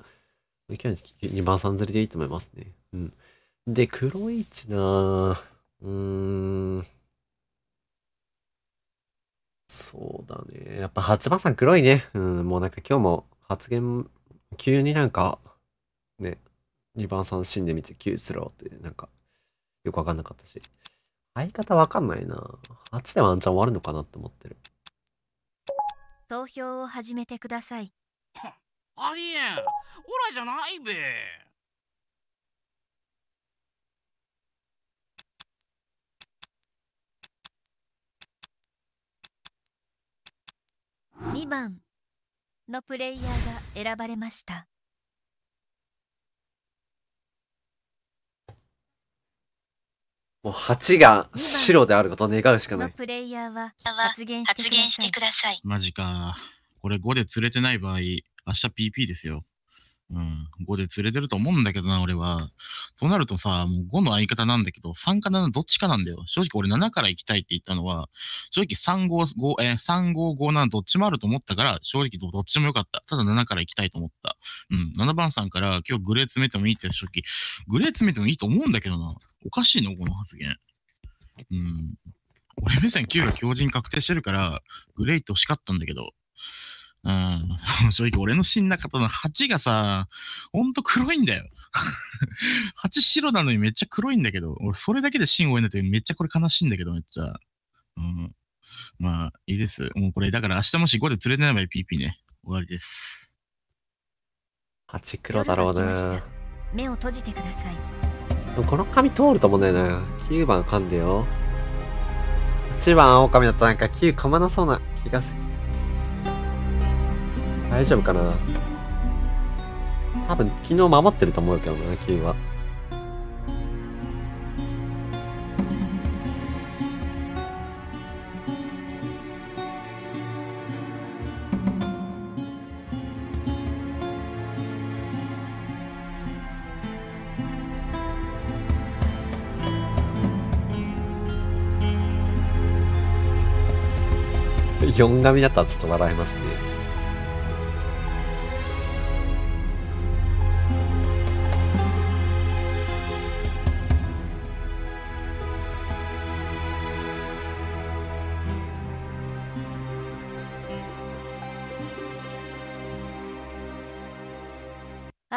今日2番3釣りでいいと思いますね。うん。で、黒い置なうーん。そうだね。やっぱ8番さん黒いね。うん、もうなんか今日も発言、急になんか、ね、2番さん死んでみて9釣ろうって、なんか、よくわかんなかったし。相方わかんないな。8でワンチャン終わるのかなって思ってる。投票を始めてください ありえんオラじゃないべ2番のプレイヤーが選ばれましたもう8が白であることを願うしかない。プレイヤーは発言してください。マジか。これ5で釣れてない場合、明日 PP ですよ。うん、5で釣れてると思うんだけどな、俺は。となるとさ、もう5の相方なんだけど、3か7どっちかなんだよ。正直俺7から行きたいって言ったのは、正直3、5、5、えー、3、5、5、7どっちもあると思ったから、正直どっちもよかった。ただ7から行きたいと思った。うん、7番さんから今日グレー詰めてもいいって正直、グレー詰めてもいいと思うんだけどな。おかしいの、この発言。うん。俺目線9が強靭確定してるから、グレーって欲しかったんだけど、うん。正直、俺の死んだ方の8がさ、ほんと黒いんだよ。8 白なのにめっちゃ黒いんだけど、俺それだけで芯を終えなってめっちゃこれ悲しいんだけど、めっちゃ。うん。まあ、いいです。もうこれ、だから明日もし5で連れてない場合、PP ね。終わりです。8黒だろうな。目を閉じてください。この紙通ると思うんだよな。9番噛んでよ。8番青髪だとなんか9噛まなそうな気がする。大丈夫かな多分昨日守ってると思うけどな、君は。4 髪だったらちょっと笑えますね。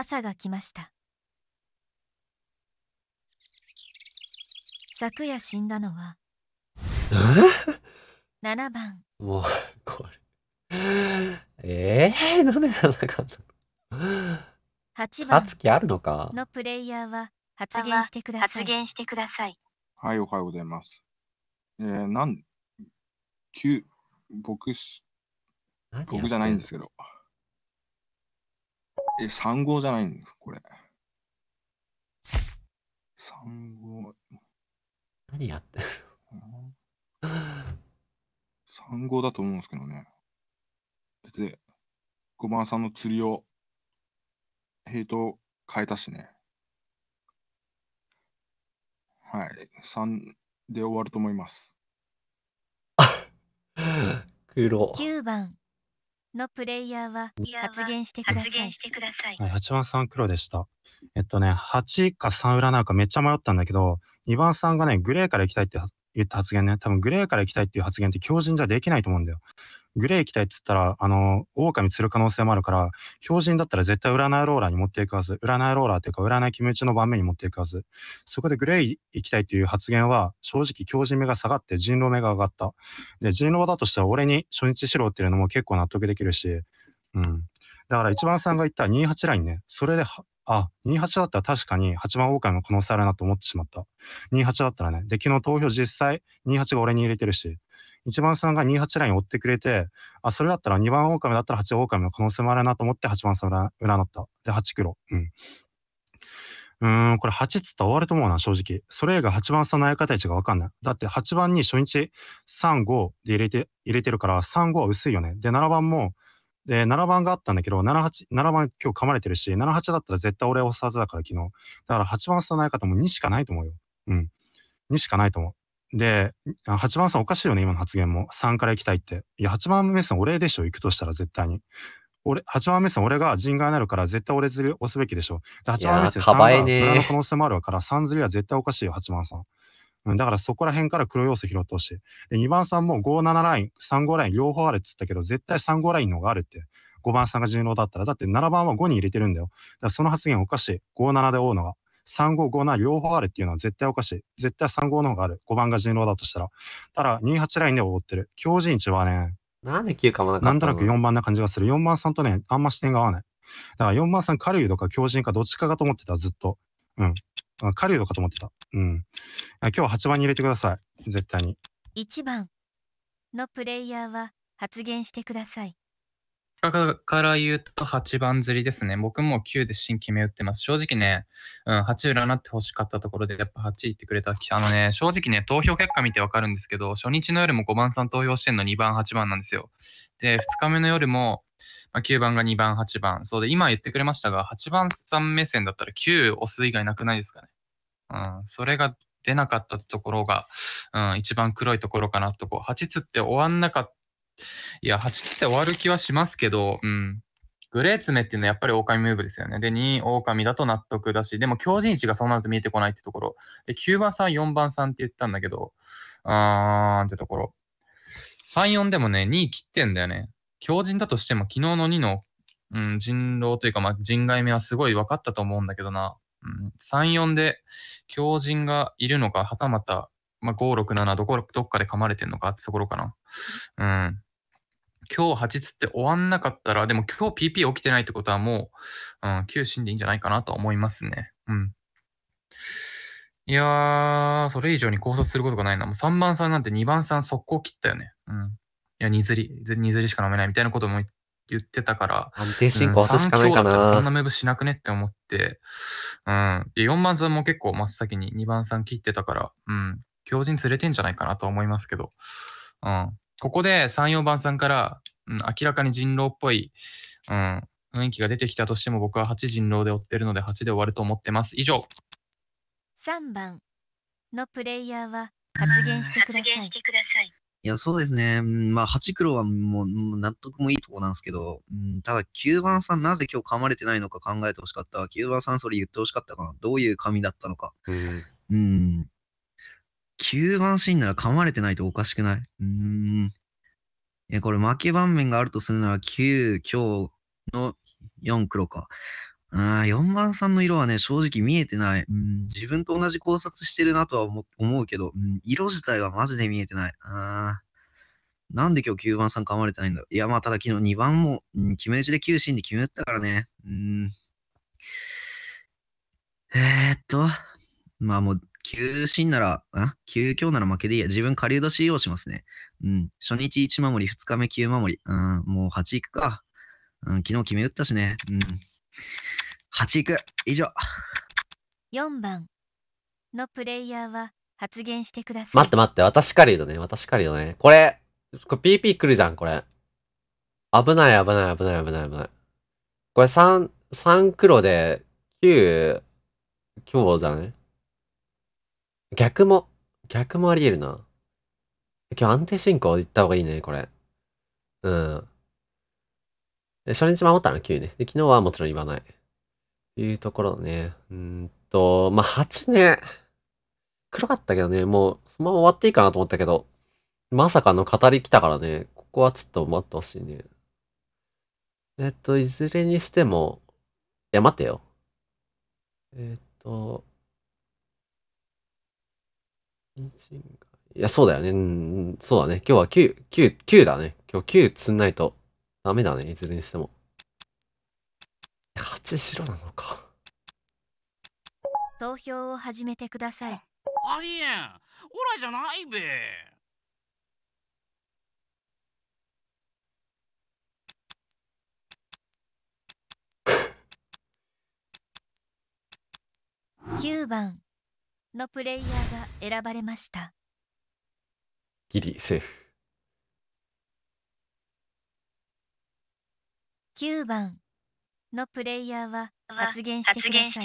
朝が来ました昨夜死んだのは7番もうこれええー、なんでなんだかったの8番つきあるのかのプレイヤーは発言してください発言してくださいはいおはようございますえー、なん9僕僕じゃないんですけどえ、3号じゃないんです、これ。3号。何やってる ?3 号だと思うんですけどね。で、5番さんの釣りを、ヘイト変えたしね。はい。3で終わると思います。黒。9番。のプレイヤーは発言してください。はい、8番さん黒でした。えっとね、8か3裏なんかめっちゃ迷ったんだけど、2番さんがね、グレーから行きたいって言った発言ね、多分グレーから行きたいっていう発言って強靭じゃできないと思うんだよ。グレー液体っつったら、あの、狼釣る可能性もあるから、標人だったら絶対占いローラーに持っていくはず。占いローラーっていうか、占いキムチの盤面に持っていくはず。そこでグレー液体っていう発言は、正直強靭目が下がって人狼目が上がった。で、人狼だとしては、俺に初日しろっていうのも結構納得できるし、うん。だから一番さんが言った28ラインね、それであ、28だったら確かに8番狼の可能性あるなと思ってしまった。28だったらね。で、昨日投票実際28が俺に入れてるし。1番さんが28ラインを追ってくれて、あ、それだったら2番狼だったら8狼の可能性もあるなと思って8番さん占った。で、8黒。うん。うん、これ8つったら終わると思うな、正直。それ以外8番さんの相方位置がわかんない。だって8番に初日3、5で入れて、入れてるから、3、5は薄いよね。で、7番も、で、7番があったんだけど、7、8、7番今日噛まれてるし、7、8だったら絶対俺押すはずだから昨日。だから8番さんの相方も2しかないと思うよ。うん。2しかないと思う。で、8番さんおかしいよね、今の発言も。3から行きたいって。いや、8番目線お礼でしょ、行くとしたら絶対に。俺、8番目線俺が人外になるから絶対俺ずり押すべきでしょ。で8番目線3が村の可能性もあるから、3ずりは絶対おかしいよ、8番さん。うん、だからそこら辺から黒要素拾ってほしい。で、2番さんも57ライン、35ライン両方あるっつったけど、絶対35ラインのがあるって。5番さんが人狼だったら、だって7番は5に入れてるんだよ。だからその発言おかしい。57で追うのが。3 5 5な両方あるっていうのは絶対おかしい。絶対35の方がある。5番が人狼だとしたら。ただ、28ラインで覆ってる。強靭一はね、なんで9かもなかったなんとなく4番な感じがする。4番さんとね、あんま視点が合わない。だから4番さん、カリウとか強靭かどっちかかと思ってた、ずっと。うん。カリウとかと思ってた。うん。今日は8番に入れてください。絶対に。1番のプレイヤーは発言してください。果から言うと8番釣りですね。僕も9で新規目打ってます。正直ね、うん、8占ってほしかったところで、やっぱ8言ってくれた。あのね、正直ね、投票結果見てわかるんですけど、初日の夜も5番さん投票してんの2番、8番なんですよ。で、2日目の夜も、まあ、9番が2番、8番。そうで、今言ってくれましたが、8番さん目線だったら9押す以外なくないですかね。うん、それが出なかったところが、うん、一番黒いところかなとこ8つって終わんなかっいや、8切って終わる気はしますけど、うん。グレー爪っていうのはやっぱり狼ムーブですよね。で、2、狼だと納得だし、でも強靭値がそうなると見えてこないってところ。で、9番さん、4番さんって言ったんだけど、あーんってところ。3、4でもね、2切ってんだよね。強靭だとしても、昨日の2の、うん、人狼というか、まあ、人外目はすごい分かったと思うんだけどな。うん、3、4で強靭がいるのか、はたまた、まあ、5、6、7どこ、どっかで噛まれてんのかってところかな。うん。今日8つって終わんなかったら、でも今日 PP 起きてないってことはもう、うん、9死んでいいんじゃないかなと思いますね。うん。いやー、それ以上に考察することがないな。もう3番さんなんて2番さん速攻切ったよね。うん。いや、2ずり、2ずりしか飲めないみたいなことも言ってたから。安定進行押しかないかな。うん、そんなーブしなくねって思って。うん。で、4番さんも結構真っ先に2番さん切ってたから、うん。強人連れてんじゃないかなと思いますけど。うん。ここで3、4番さんから、うん、明らかに人狼っぽい、うん、雰囲気が出てきたとしても僕は8人狼で追ってるので8で終わると思ってます。以上。3番のプレイヤーは発言してください。発言してください。いや、そうですね。まあ、8黒はもう納得もいいとこなんですけど、うん、ただ9番さんなぜ今日噛まれてないのか考えてほしかった。9番さんそれ言ってほしかったかな。どういう髪だったのか。うん、9番シーンなら噛まれてないとおかしくないうーん。え、これ負け盤面があるとするなら9、今日の4黒か。あ4番さんの色はね、正直見えてない、うん。自分と同じ考察してるなとは思うけど、うん、色自体はマジで見えてない。あなんで今日9番さん噛まれてないんだろう。いや、まあ、ただ昨日2番も、うん、決め打ちで9シーンで決め打ったからね。うん、えー、っと、まあもう、急進なら、あ急強なら負けでいいや。自分狩人仕様しますね。うん。初日1守り、2日目9守り。うん、もう8いくか。うん、昨日決め打ったしね。うん。8いく。以上。4番のプレイヤーは発言してください。待って待って、私狩人ね。私狩人ね。これ、これ PP 来るじゃん、これ。危ない危ない危ない危ない危ない。これ3、3黒で9、今日だね。逆も、逆もあり得るな。今日安定進行行った方がいいね、これ。うん。で初日守ったの9ね。で、昨日はもちろん言わない。というところね。うんと、まあ、8ね。黒かったけどね、もう、そのまま終わっていいかなと思ったけど、まさかの語り来たからね、ここはちょっと待ってほしいね。えっと、いずれにしても、いや、待ってよ。えっと、いや、そうだよね。うん、そうだね。今日は9、9、9だね。今日9積んないとダメだね。いずれにしても。8白なのか。投票を始めてください。ありえん。オラじゃないべ。9番のプレイヤーが選ばれましたギリセーフ9番のプレイヤーは発言して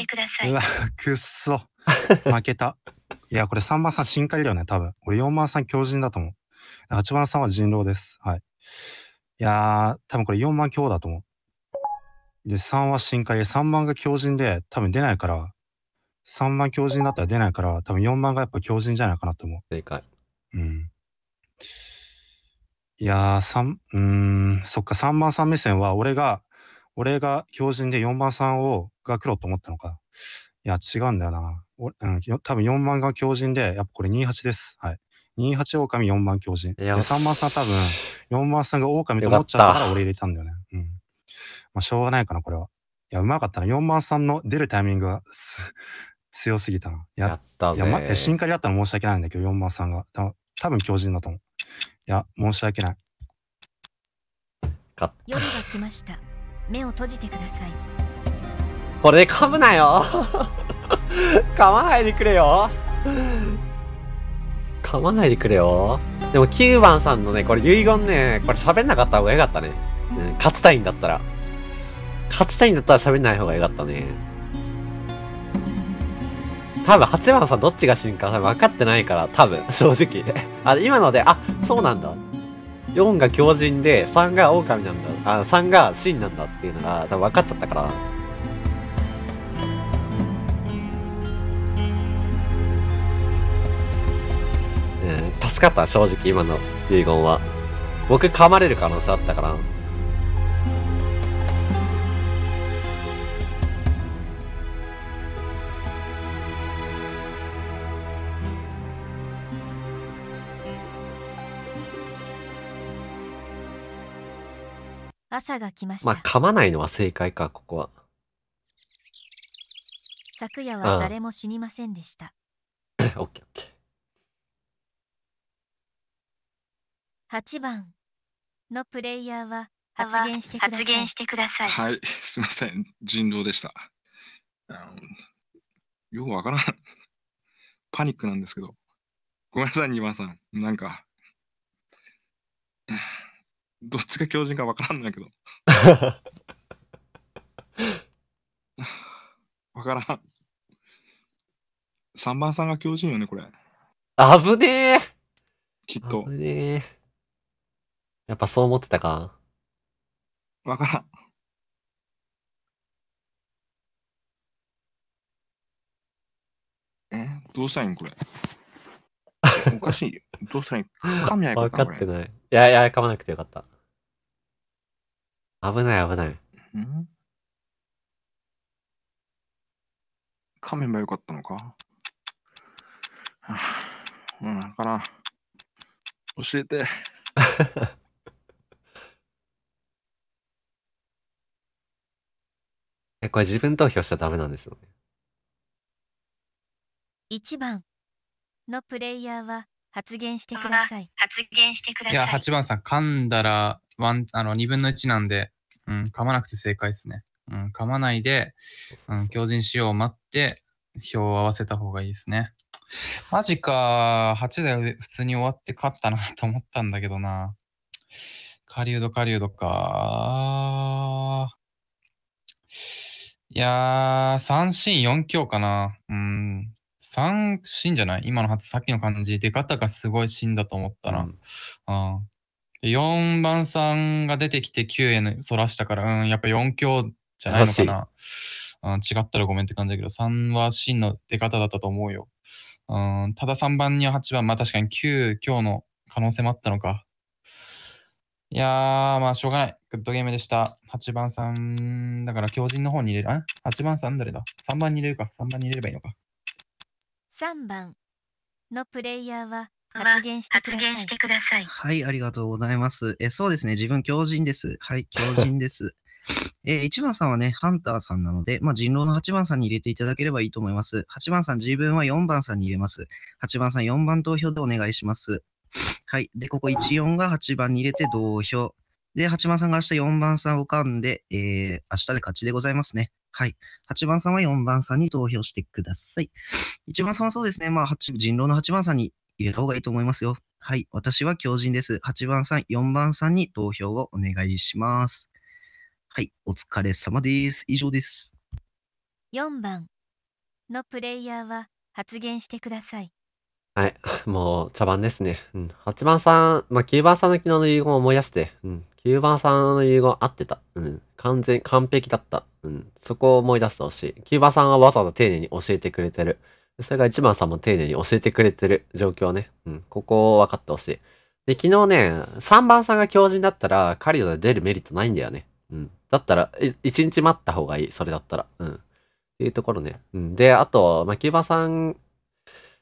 くださいうわくっそ負けた いやこれ3番さん深海だよね多分俺4番さん強人だと思う8番さんは人狼ですはいいやー多分これ4番強だと思うで3は深海で3番が強人で多分出ないから3万強靭だったら出ないから、多分4万がやっぱ強靭じゃないかなと思う。正解。うん。いやー、3、うん、そっか、3番さん目線は、俺が、俺が強靭で4番さんを、が黒と思ったのか。いや、違うんだよな。おうん、多分4番が強靭で、やっぱこれ28です。はい。28狼4番強靭。いや、3番さん多分、4番さんが狼と思っちゃったから俺入れたんだよね。ようん。まあ、しょうがないかな、これは。いや、うまかったな。4番さんの出るタイミングが強すぎたな。ややったいぜや、待って、新カリあったら申し訳ないんだけど、4番さんが。た多分強人だと思う。いや、申し訳ない。勝っ夜が来ました。目を閉じてください。これで噛むなよ噛まないでくれよ噛まないでくれよでも9番さんのね、これ遺言ね、これ喋んなかった方がよかったね。うん、勝ちたいんだったら。勝ちたいんだったら喋んない方がよかったね。多分、八番さんどっちが真か多分分かってないから、多分、正直。あ、今ので、あ、そうなんだ。4が狂人で、3が狼なんだ。あ、3が真なんだっていうのが、多分分かっちゃったから。うん、助かった、正直、今の遺言は。僕噛まれる可能性あったから。朝が来ました。まあ、噛まないのは正解か、ここは。昨夜は誰も死にませんでした。オッケーオッケー。8番のプレイヤーは発言してください。発言してください。はい、すみません。人狼でした。よくわからん。パニックなんですけど。ごめんなさい、二番さん。なんか。どっちが狂人か分からんねんけど。わからん。3番さんが狂人よね、これ。危ねえきっと。危ねえ。やっぱそう思ってたか。わからん。えどうしたいんこれ。おかしい。どうしたらいいみないか分かってない。いやいや、噛まなくてよかった。危ない危ない。ん噛めばよかったのか、はあ、うん、かな。教えて。え、これ自分投票しちゃダメなんですよね。1番のプレイヤーは発言してください。発言してください。いや、8番さん、噛んだらワンあの2分の1なんで、うん、噛まなくて正解ですね。うん、噛まないで、うん、強靭しようを待って、票を合わせた方がいいですね。マジか、8で普通に終わって勝ったなと思ったんだけどな。狩人狩人か。いやー、三振4強かな。うん。3死んじゃない今のさっきの感じ出方がすごい死んだと思ったな。うん、あで4番さんが出てきて9へそらしたから、うん、やっぱ4強じゃないのかな。うん、違ったらごめんって感じだけど、3は真の出方だったと思うよ。うん、ただ3番には8番、まあ確かに9、今日の可能性もあったのか。いやー、まあしょうがない。グッドゲームでした。8番さん、だから強靭の方に入れる。あ ?8 番さん誰だ ?3 番に入れるか。3番に入れればいいのか。3番のプレイヤーは発言してください。発言してください。はい、ありがとうございます。え、そうですね、自分狂人です。はい、狂人です。えー、1番さんはね、ハンターさんなので、まあ、人狼の8番さんに入れていただければいいと思います。8番さん、自分は4番さんに入れます。8番さん、4番投票でお願いします。はい。で、ここ1、4が8番に入れて同票。で、8番さんが明日4番さんを噛んで、えー、明日で勝ちでございますね。はい。8番さんは4番さんに投票してください。1番さんはそうですね。まあ、人狼の8番さんに入れた方がいいと思いますよ。はい。私は狂人です。8番さん、4番さんに投票をお願いします。はい。お疲れ様です。以上です。4番のプレイヤーは発言してください。はい。もう、茶番ですね。うん。8番さん、まあ、9番さんの昨日の遺言を思い出して、うん。9番さんの遺言合ってた。うん。完全、完璧だった。うん。そこを思い出してほしい。9番さんはわざわざ丁寧に教えてくれてる。それが1番さんも丁寧に教えてくれてる状況ね。うん。ここを分かってほしい。で、昨日ね、3番さんが強靭だったら、カリオで出るメリットないんだよね。うん。だったら、1日待った方がいい。それだったら。うん。っていうところね。うん。で、あと、まあ、キューバさん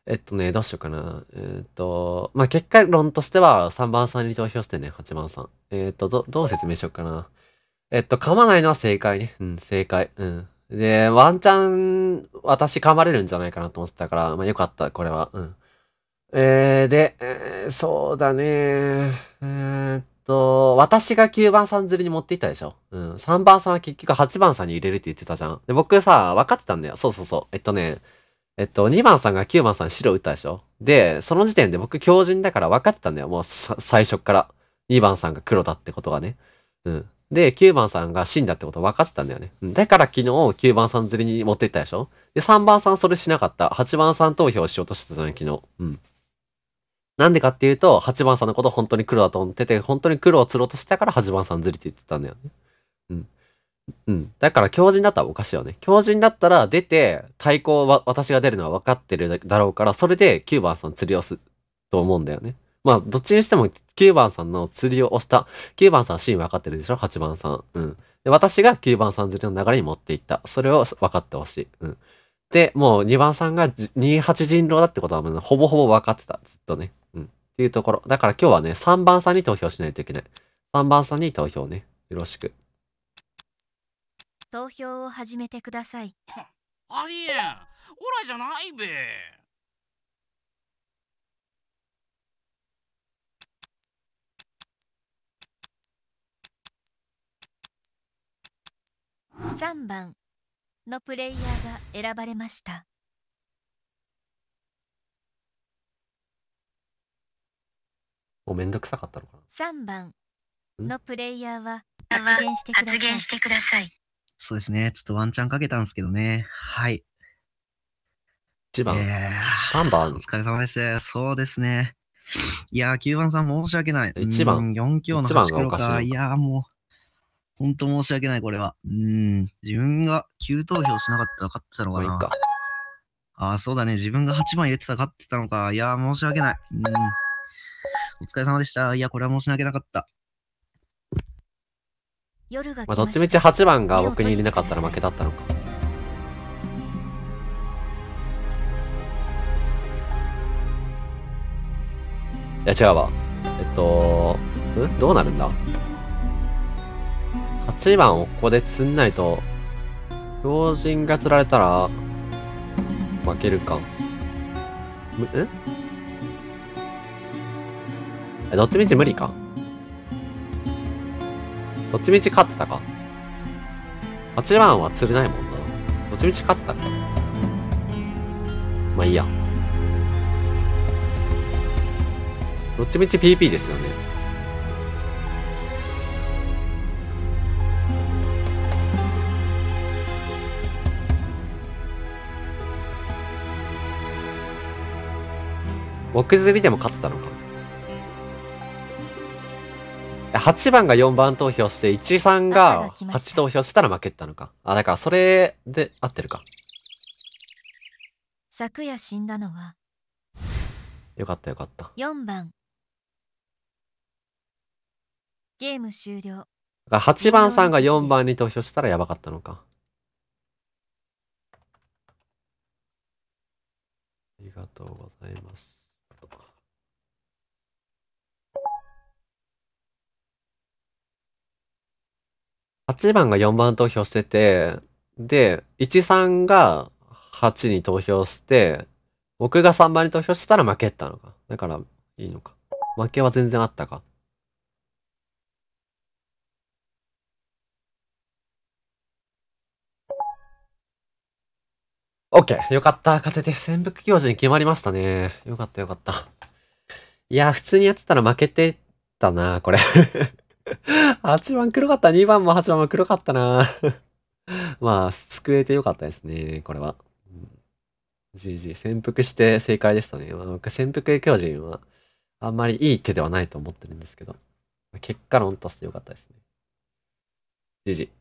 えっとね、どうしようかな。えー、っと、まあ、結果論としては3番さんに投票してね、8番さん。えー、っと、ど、どう説明しようかな。えっと、噛まないのは正解ね。うん、正解。うん。で、ワンチャン、私噛まれるんじゃないかなと思ってたから、まあ、よかった、これは。うん。えー、で、えー、そうだねえー、っと、私が9番さん釣りに持っていったでしょ。うん。3番さんは結局8番さんに入れるって言ってたじゃん。で、僕さ、分かってたんだよ。そうそうそう。えっとね、えっと、2番さんが9番さん白打ったでしょで、その時点で僕強人だから分かってたんだよ。もう最初から。2番さんが黒だってことがね。うん。で、9番さんが死んだってこと分かってたんだよね。だから昨日9番さん釣りに持ってったでしょで、3番さんそれしなかった。8番さん投票しようとしてたのよ、昨日。うん。なんでかっていうと、8番さんのこと本当に黒だと思ってて、本当に黒を釣ろうとしたから8番さん釣りって言ってたんだよね。うん。だから強人だったらおかしいよね。強人だったら出て、対抗は私が出るのは分かってるだろうから、それで9番さん釣りをす、と思うんだよね。まあ、どっちにしても9番さんの釣りを押した。9番さんシーン分かってるでしょ ?8 番さん。うん。で、私が9番さん釣りの流れに持っていった。それを分かってほしい。うん。で、もう2番さんが28人狼だってことは、ほぼほぼ分かってた。ずっとね。うん。っていうところ。だから今日はね、3番さんに投票しないといけない。3番さんに投票ね。よろしく。投票を始めてくださいありえんオラじゃないべ3番のプレイヤーが選ばれましたおめんどくさかったのかな3番のプレイヤーは発言してくださいそうですね。ちょっとワンチャンかけたんですけどね。はい。1番、えー、3番。お疲れ様です。そうですね。いやー、9番さん申し訳ない。1番。うん、4強の8黒か。かいいやー、もう、ほんと申し訳ない、これは。うん。自分が9投票しなかったら勝ってたのかな。かああ、そうだね。自分が8番入れてたら勝ってたのか。いやー、申し訳ない。うん。お疲れ様でした。いや、これは申し訳なかった。まあ、どっちみち8番が僕に入れなかったら負けだったのか。いや、違うわ。えっと、んどうなるんだ ?8 番をここで積んないと、老人が釣られたら、負けるか。む、んどっちみち無理か。どっちみち勝ってたか。8番は釣れないもんな。どっちみち勝ってたか。まあいいや。どっちみち PP ですよね。木釣りでも勝ってたのか。8番が4番投票して、1、3が8投票したら負けたのか。あ、だからそれで合ってるか。昨夜死んだのは。よかったよかった。4番。ゲーム終了。8番さんが4番に投票したらやばかったのか。ありがとうございます。8番が4番投票してて、で、13が8に投票して、僕が3番に投票したら負けったのか。だから、いいのか。負けは全然あったか。オッケーよかった。勝てて、潜伏行事に決まりましたね。よかったよかった。いや、普通にやってたら負けてたな、これ8番黒かった。2番も8番も黒かったな。まあ、救えてよかったですね、これは。GG、潜伏して正解でしたね。まあ、僕、潜伏巨人は、あんまりいい手ではないと思ってるんですけど、結果論としてよかったですね。GG。